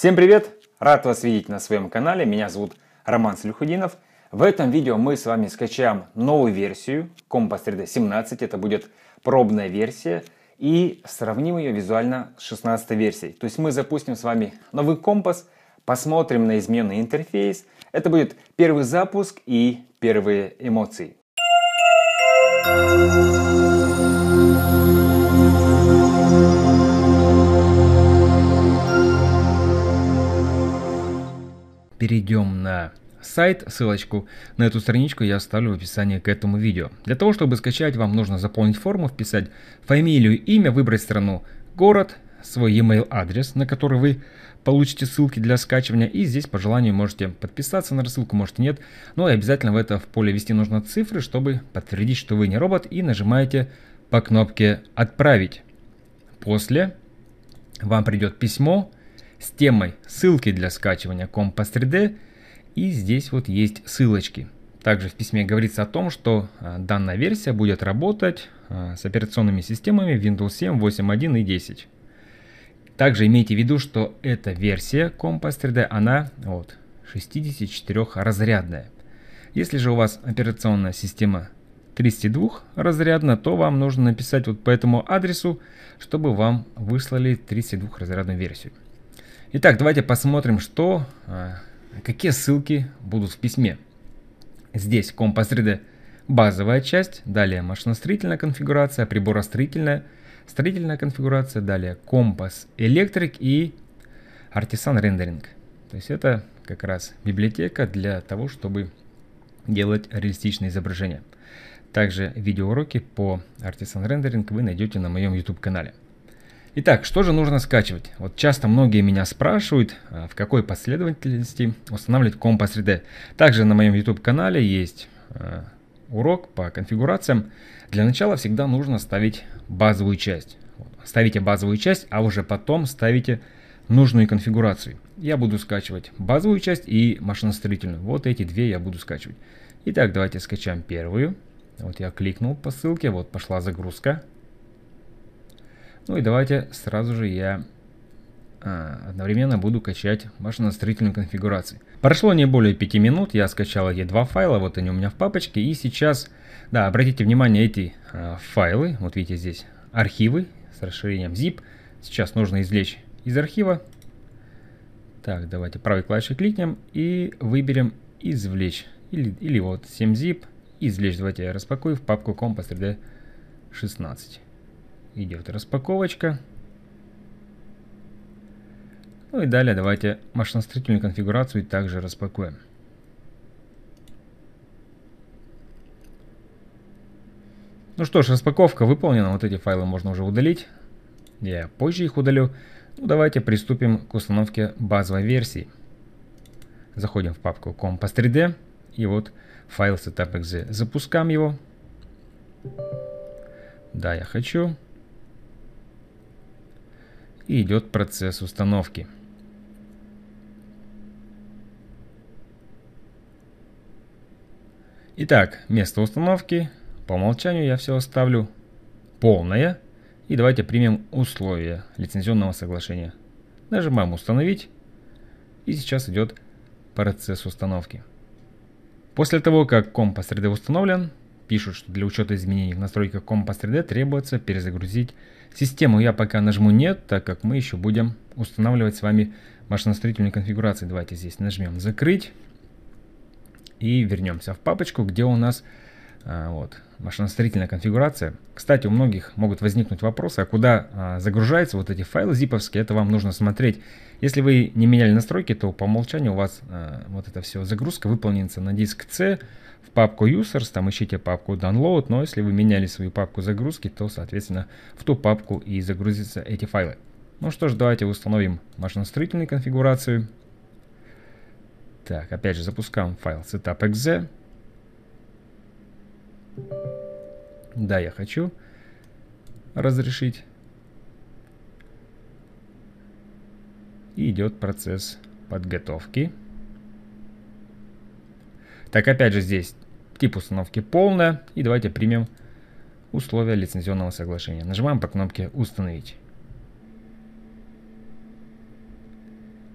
Всем привет! Рад вас видеть на своем канале. Меня зовут Роман Слюхудинов. В этом видео мы с вами скачаем новую версию Compass 3D 17. Это будет пробная версия. И сравним ее визуально с 16 версией. То есть мы запустим с вами новый компас, посмотрим на измененный интерфейс. Это будет первый запуск и первые эмоции. перейдем на сайт, ссылочку на эту страничку я оставлю в описании к этому видео. Для того, чтобы скачать, вам нужно заполнить форму, вписать фамилию, имя, выбрать страну, город, свой e-mail адрес, на который вы получите ссылки для скачивания. И здесь по желанию можете подписаться на рассылку, можете нет. Но ну и обязательно в это в поле ввести нужно цифры, чтобы подтвердить, что вы не робот. И нажимаете по кнопке «Отправить». После вам придет письмо с темой ссылки для скачивания Compass 3D. И здесь вот есть ссылочки. Также в письме говорится о том, что а, данная версия будет работать а, с операционными системами Windows 7, 8.1 и 10. Также имейте в виду, что эта версия Compass 3D, она вот, 64-разрядная. Если же у вас операционная система 32 разрядная, то вам нужно написать вот по этому адресу, чтобы вам выслали 32 разрядную версию. Итак, давайте посмотрим, что, а, какие ссылки будут в письме. Здесь компас 3 базовая часть, далее машиностроительная конфигурация, приборостроительная, строительная конфигурация, далее компас, электрик и артисан рендеринг. То есть это как раз библиотека для того, чтобы делать реалистичные изображения. Также видеоуроки по артисан рендеринг вы найдете на моем YouTube канале. Итак, что же нужно скачивать? Вот часто многие меня спрашивают, а, в какой последовательности устанавливать компас 3D. Также на моем YouTube канале есть а, урок по конфигурациям. Для начала всегда нужно ставить базовую часть. Ставите базовую часть, а уже потом ставите нужную конфигурацию. Я буду скачивать базовую часть и машиностроительную. Вот эти две я буду скачивать. Итак, давайте скачаем первую. Вот я кликнул по ссылке, вот пошла загрузка. Ну и давайте сразу же я а, одновременно буду качать машиностроительную конфигурацию. Прошло не более 5 минут, я скачал эти два файла, вот они у меня в папочке. И сейчас, да, обратите внимание, эти а, файлы, вот видите здесь архивы с расширением zip. Сейчас нужно извлечь из архива. Так, давайте правой клавишей кликнем и выберем извлечь. Или, или вот 7zip, извлечь. Давайте я распакую в папку Compass 3D 16. Идет распаковочка. Ну и далее давайте машиностроительную конфигурацию также распакуем. Ну что ж, распаковка выполнена. Вот эти файлы можно уже удалить. Я позже их удалю. Ну, давайте приступим к установке базовой версии. Заходим в папку Compass 3D. И вот файл setup.exe. Запускаем его. Да, я хочу и идет процесс установки. Итак, место установки. По умолчанию я все оставлю полное. И давайте примем условия лицензионного соглашения. Нажимаем «Установить». И сейчас идет процесс установки. После того, как компас 3D установлен, пишут, что для учета изменений в настройках Compass 3D требуется перезагрузить систему. Я пока нажму «Нет», так как мы еще будем устанавливать с вами машиностроительные конфигурации. Давайте здесь нажмем «Закрыть» и вернемся в папочку, где у нас а, вот машиностроительная конфигурация. Кстати, у многих могут возникнуть вопросы, а куда а, загружаются вот эти файлы зиповские, это вам нужно смотреть. Если вы не меняли настройки, то по умолчанию у вас а, вот это все загрузка выполнится на диск C, в папку users, там ищите папку download, но если вы меняли свою папку загрузки, то, соответственно, в ту папку и загрузятся эти файлы. Ну что ж, давайте установим машиностроительную конфигурацию. Так, опять же, запускаем файл setup.exe. Да, я хочу разрешить. И идет процесс подготовки. Так, опять же здесь тип установки полная. И давайте примем условия лицензионного соглашения. Нажимаем по кнопке «Установить».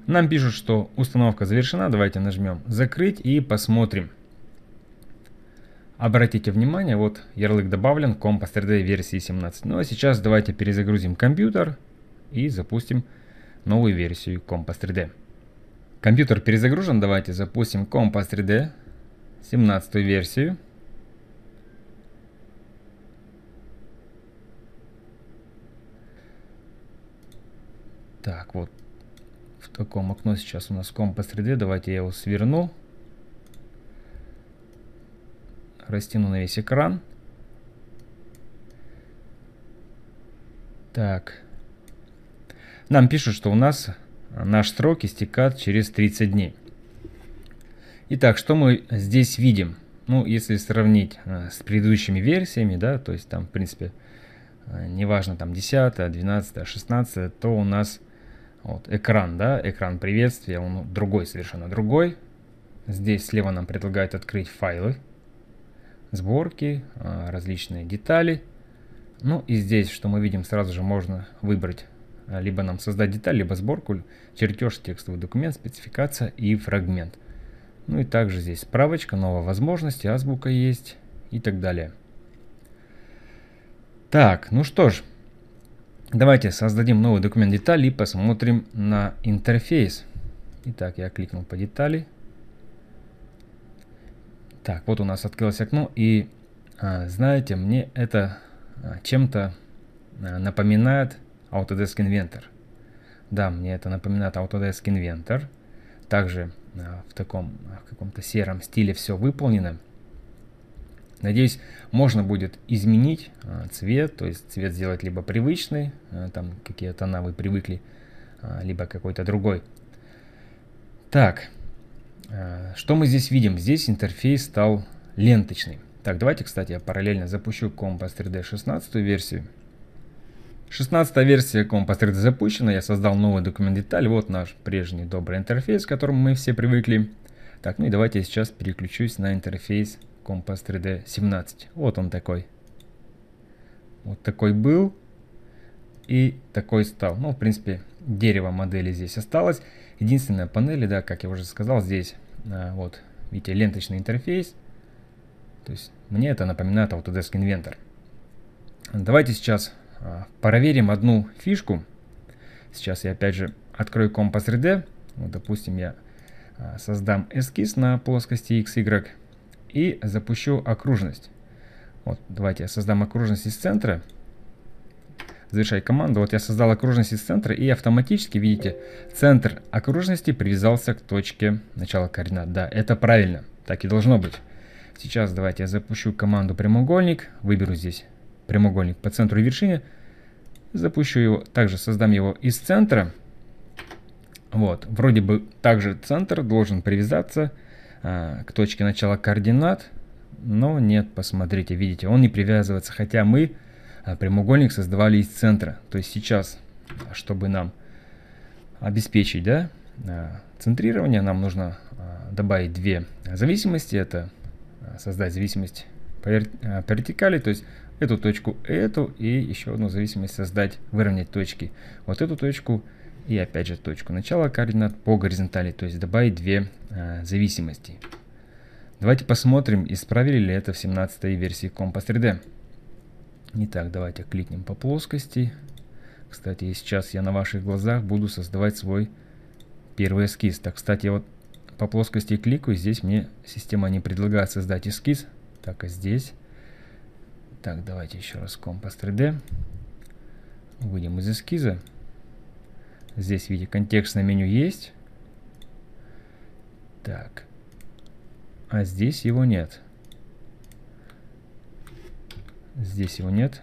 Нам пишут, что установка завершена. Давайте нажмем «Закрыть» и посмотрим. Обратите внимание, вот ярлык добавлен, компас 3D версии 17. Ну а сейчас давайте перезагрузим компьютер и запустим новую версию компас 3D. Компьютер перезагружен, давайте запустим компас 3D 17 версию. Так, вот в таком окно сейчас у нас компас 3D. Давайте я его сверну. растяну на весь экран. Так. Нам пишут, что у нас наш срок истекает через 30 дней. Итак, что мы здесь видим? Ну, если сравнить э, с предыдущими версиями, да, то есть там, в принципе, э, неважно, там 10, 12, 16, то у нас вот экран, да, экран приветствия, он другой, совершенно другой. Здесь слева нам предлагают открыть файлы сборки, а, различные детали. Ну и здесь, что мы видим, сразу же можно выбрать а, либо нам создать деталь, либо сборку, чертеж, текстовый документ, спецификация и фрагмент. Ну и также здесь справочка, новая возможность азбука есть и так далее. Так, ну что ж, давайте создадим новый документ детали и посмотрим на интерфейс. Итак, я кликнул по детали. Так, вот у нас открылось окно, и, а, знаете, мне это а, чем-то а, напоминает Autodesk Inventor. Да, мне это напоминает Autodesk Inventor. Также в таком в каком-то сером стиле все выполнено. Надеюсь, можно будет изменить цвет, то есть цвет сделать либо привычный, там какие тона вы привыкли, либо какой-то другой. Так, Э, что мы здесь видим? Здесь интерфейс стал ленточный. Так, давайте, кстати, я параллельно запущу Compass 3D 16 версию. 16 версия Compass 3D запущена, я создал новый документ деталь, вот наш прежний добрый интерфейс, к которому мы все привыкли. Так, ну и давайте я сейчас переключусь на интерфейс Compass 3D 17. Вот он такой. Вот такой был и такой стал. Ну, в принципе, дерево модели здесь осталось. Единственная панель, да, как я уже сказал, здесь, а, вот, видите, ленточный интерфейс. То есть мне это напоминает Autodesk Inventor. Давайте сейчас а, проверим одну фишку. Сейчас я опять же открою Compass 3D. Вот, допустим, я а, создам эскиз на плоскости x, y и запущу окружность. Вот, давайте я создам окружность из центра завершать команду. Вот я создал окружность из центра и автоматически, видите, центр окружности привязался к точке начала координат. Да, это правильно, так и должно быть. Сейчас давайте я запущу команду прямоугольник, выберу здесь прямоугольник по центру и вершине, запущу его, также создам его из центра. Вот, вроде бы также центр должен привязаться а, к точке начала координат, но нет, посмотрите, видите, он не привязывается, хотя мы Э, прямоугольник создавали из центра. То есть сейчас, чтобы нам обеспечить да, э, центрирование, нам нужно э, добавить две зависимости. Это создать зависимость по вертикали, то есть эту точку, эту, и еще одну зависимость создать, выровнять точки. Вот эту точку и опять же точку начала координат по горизонтали, то есть добавить две зависимости. Давайте посмотрим, исправили ли это в 17 версии Compass 3D. Не так, давайте кликнем по плоскости. Кстати, сейчас я на ваших глазах буду создавать свой первый эскиз. Так, кстати, вот по плоскости кликаю, здесь мне система не предлагает создать эскиз. Так, а здесь. Так, давайте еще раз компас 3D. Выйдем из эскиза. Здесь, видите, контекстное меню есть. Так. А здесь его нет. Здесь его нет.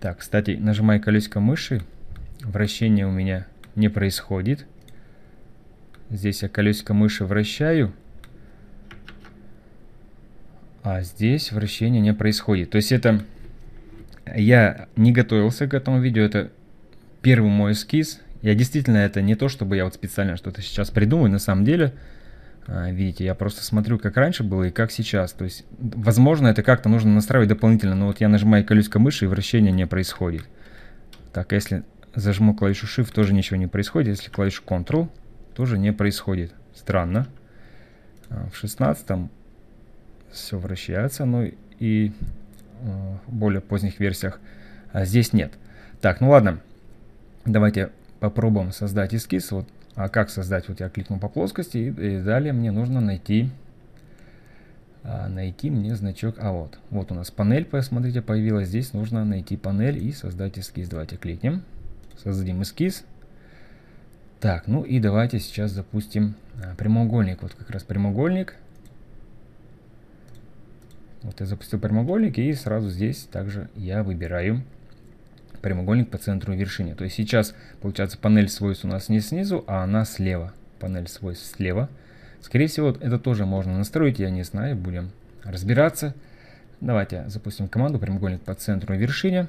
Так, кстати, нажимая колесико мыши, вращение у меня не происходит. Здесь я колесико мыши вращаю, а здесь вращение не происходит. То есть это... Я не готовился к этому видео, это первый мой эскиз. Я действительно, это не то, чтобы я вот специально что-то сейчас придумаю, на самом деле... А, видите, я просто смотрю, как раньше было и как сейчас. То есть, возможно, это как-то нужно настраивать дополнительно, но вот я нажимаю колесико мыши, и вращение не происходит. Так, а если зажму клавишу Shift, тоже ничего не происходит. Если клавишу Ctrl, тоже не происходит. Странно. А, в 16 все вращается, ну и в более поздних версиях здесь нет. Так, ну ладно. Давайте попробуем создать эскиз. Вот а как создать, вот я кликнул по плоскости, и, и далее мне нужно найти, а, найти мне значок, а вот, вот у нас панель, посмотрите, появилась, здесь нужно найти панель и создать эскиз, давайте кликнем, создадим эскиз, так, ну и давайте сейчас запустим а, прямоугольник, вот как раз прямоугольник, вот я запустил прямоугольник и сразу здесь также я выбираю прямоугольник по центру вершине. То есть сейчас, получается, панель свойств у нас не снизу, а она слева. Панель свойств слева. Скорее всего, это тоже можно настроить, я не знаю, будем разбираться. Давайте запустим команду прямоугольник по центру вершине.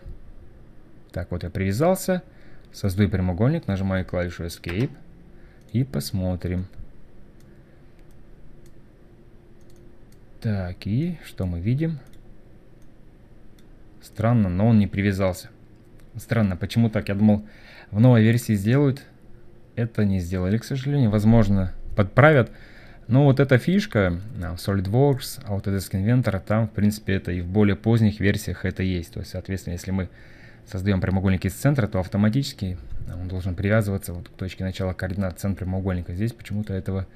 Так, вот я привязался. Создаю прямоугольник, нажимаю клавишу Escape. И посмотрим. Так, и что мы видим? Странно, но он не привязался. Странно, почему так? Я думал, в новой версии сделают. Это не сделали, к сожалению. Возможно, подправят. Но вот эта фишка а, в SolidWorks, а Autodesk Inventor, там, в принципе, это и в более поздних версиях это есть. То есть, соответственно, если мы создаем прямоугольник из центра, то автоматически а, он должен привязываться вот к точке начала координат центра прямоугольника. Здесь почему-то этого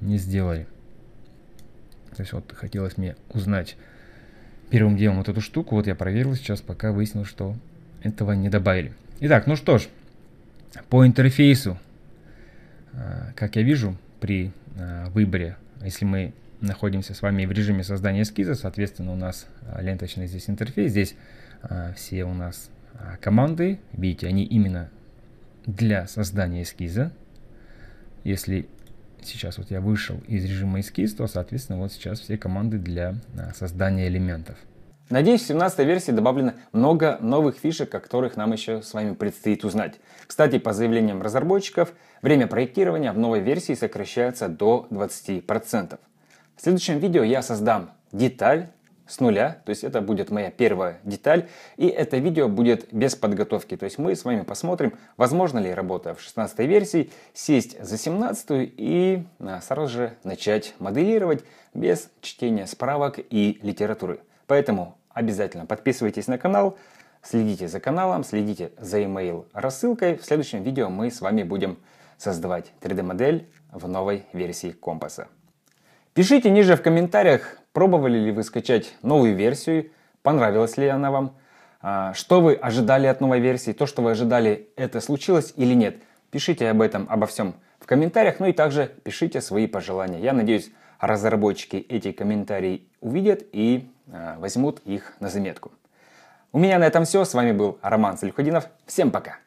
не сделали. То есть вот хотелось мне узнать первым делом вот эту штуку. Вот я проверил сейчас, пока выяснил, что этого не добавили. Итак, ну что ж, по интерфейсу, э, как я вижу, при э, выборе, если мы находимся с вами в режиме создания эскиза, соответственно, у нас э, ленточный здесь интерфейс, здесь все у нас команды, видите, они именно для создания эскиза. Если сейчас вот я вышел из режима эскиз, то, соответственно, вот сейчас все команды для создания элементов. Надеюсь, в 17 версии добавлено много новых фишек, о которых нам еще с вами предстоит узнать. Кстати, по заявлениям разработчиков, время проектирования в новой версии сокращается до 20%. В следующем видео я создам деталь с нуля, то есть это будет моя первая деталь, и это видео будет без подготовки, то есть мы с вами посмотрим, возможно ли, работая в 16 версии, сесть за 17 и а, сразу же начать моделировать без чтения справок и литературы. Поэтому обязательно подписывайтесь на канал, следите за каналом, следите за email рассылкой. В следующем видео мы с вами будем создавать 3D-модель в новой версии компаса. Пишите ниже в комментариях, пробовали ли вы скачать новую версию, понравилась ли она вам, а, что вы ожидали от новой версии, то, что вы ожидали, это случилось или нет. Пишите об этом, обо всем в комментариях, ну и также пишите свои пожелания. Я надеюсь, разработчики эти комментарии увидят и э, возьмут их на заметку. У меня на этом все. С вами был Роман Салюхадинов. Всем пока!